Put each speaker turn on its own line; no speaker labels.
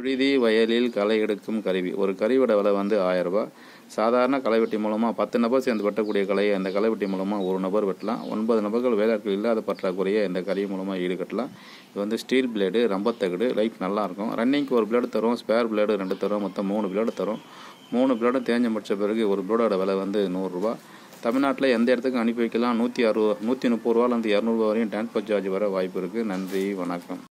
புழுதி வயலில் களை எடுக்கும் கருவி ஒரு கருவியோட விலை வந்து ரூபா சாதாரண களைவெட்டி மூலமாக பத்து நபர் சேர்ந்து வெட்டக்கூடிய கலையை அந்த களைவெட்டி மூலமாக ஒரு நபர் வெட்டலாம் ஒன்பது நபர்கள் வேலையாட்கள் இல்லாத பற்றாக்குறையை இந்த கருவி மூலமாக ஈடுகட்டலாம் இது வந்து ஸ்டீல் பிளேடு ரம்பத்தகடு லைஃப் நல்லாயிருக்கும் ரன்னிங்க்கு ஒரு பிளேடு தரும் ஸ்பேர் பிளேடு ரெண்டு தரும் மொத்தம் மூணு பிளேடு தரும் மூணு பிளேடும் தேஞ்ச முடிச்ச பிறகு ஒரு பிளேடோட விலை வந்து நூறுரூவா தமிழ்நாட்டில் எந்த இடத்துக்கும் அனுப்பி வைக்கலாம் நூற்றி அறுபது நூற்றி முப்பது ரூபாலேருந்து இரநூறுவா வரையும் டிரான்ஸ்போர்ட் சார்ஜ் வர வாய்ப்பு இருக்குது நன்றி வணக்கம்